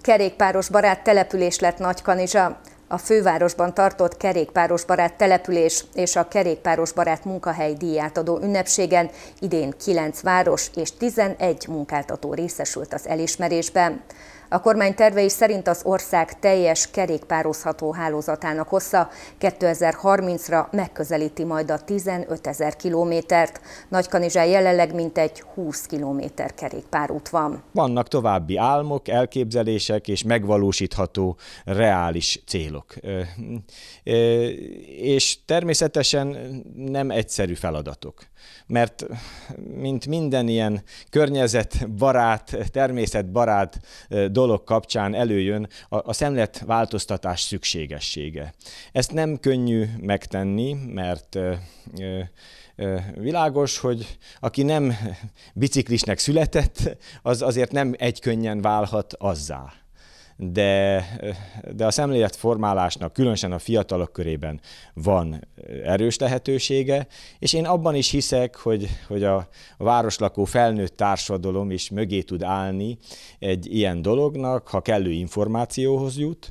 Kerékpáros barát település lett Nagykanizsa. A fővárosban tartott kerékpáros barát település és a kerékpáros barát munkahely díjátadó ünnepségen idén 9 város és 11 munkáltató részesült az elismerésben. A kormány tervei szerint az ország teljes kerékpározható hálózatának hossza 2030-ra megközelíti majd a 15 ezer kilométert. Nagykanizsán jelenleg mintegy 20 kilométer kerékpárút van. Vannak további álmok, elképzelések és megvalósítható reális célok. És természetesen nem egyszerű feladatok, mert mint minden ilyen környezetbarát, természetbarát dolog, dolog kapcsán előjön a, a szemlet változtatás szükségessége. Ezt nem könnyű megtenni, mert ö, ö, világos, hogy aki nem biciklisnek született, az azért nem egykönnyen válhat azzá de, de a szemlélet formálásnak, különösen a fiatalok körében van erős lehetősége, és én abban is hiszek, hogy, hogy a, a városlakó felnőtt társadalom is mögé tud állni egy ilyen dolognak, ha kellő információhoz jut,